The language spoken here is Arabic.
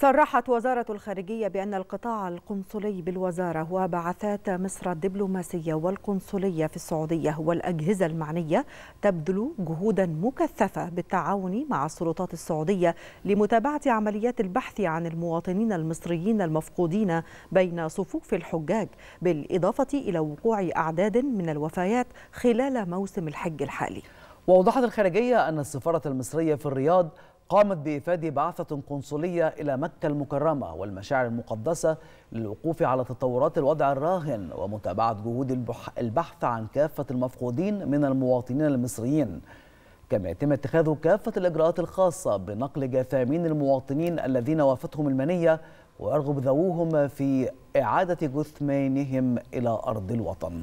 صرحت وزارة الخارجية بأن القطاع القنصلي بالوزارة وبعثات مصر الدبلوماسية والقنصلية في السعودية والأجهزة المعنية تبذل جهودا مكثفة بالتعاون مع السلطات السعودية لمتابعة عمليات البحث عن المواطنين المصريين المفقودين بين صفوف الحجاج بالإضافة إلى وقوع أعداد من الوفيات خلال موسم الحج الحالي. وأوضحت الخارجية أن السفارة المصرية في الرياض قامت بإفادة بعثة قنصلية إلى مكة المكرمة والمشاعر المقدسة للوقوف على تطورات الوضع الراهن ومتابعة جهود البحث عن كافة المفقودين من المواطنين المصريين كما يتم اتخاذ كافة الإجراءات الخاصة بنقل جثامين المواطنين الذين وافتهم المنية ويرغب ذووهم في إعادة جثمينهم إلى أرض الوطن